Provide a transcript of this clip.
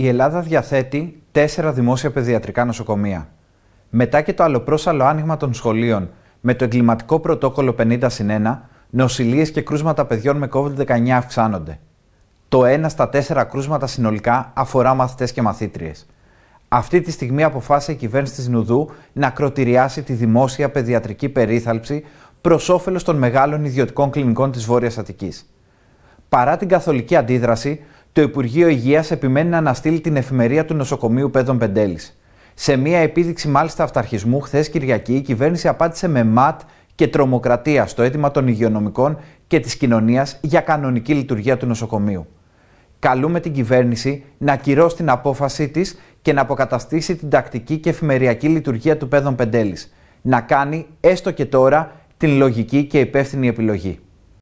η Ελλάδα διαθέτει τέσσερα δημόσια παιδιατρικά νοσοκομεία. Μετά και το αλλοπρόσαλο άνοιγμα των σχολείων με το εγκληματικό πρωτόκολλο 50 συν 1, νοσηλίες και κρούσματα παιδιών με COVID-19 αυξάνονται. Το ένα στα τέσσερα κρούσματα συνολικά αφορά μαθητές και μαθήτριες. Αυτή τη στιγμή αποφάσισε η κυβέρνηση της Νουδού να κροτηριάσει τη δημόσια παιδιατρική περίθαλψη προς όφελος των μεγάλων ιδιωτικών κλινικών της Βόρειας Αττικής. Παρά την καθολική αντίδραση, το Υπουργείο Υγείας επιμένει να αναστείλει την εφημερία του νοσοκομείου Πέδων Πεντέλης. Σε μία επίδειξη μάλιστα αυταρχισμού, χθες Κυριακή, η κυβέρνηση απάντησε με ματ και τρομοκρατία στο αίτημα των υγειονομικών και της κοινωνίας για κανονική λειτουργία του νοσοκομείου. Καλούμε την κυβέρνηση να ακυρώσει την απόφασή της και να αποκαταστήσει την τακτική και εφημεριακή λειτουργία του Πέδων Πεντέλης. Να κάνει έστω και τώρα την λογική και υπεύθυνη επιλογή.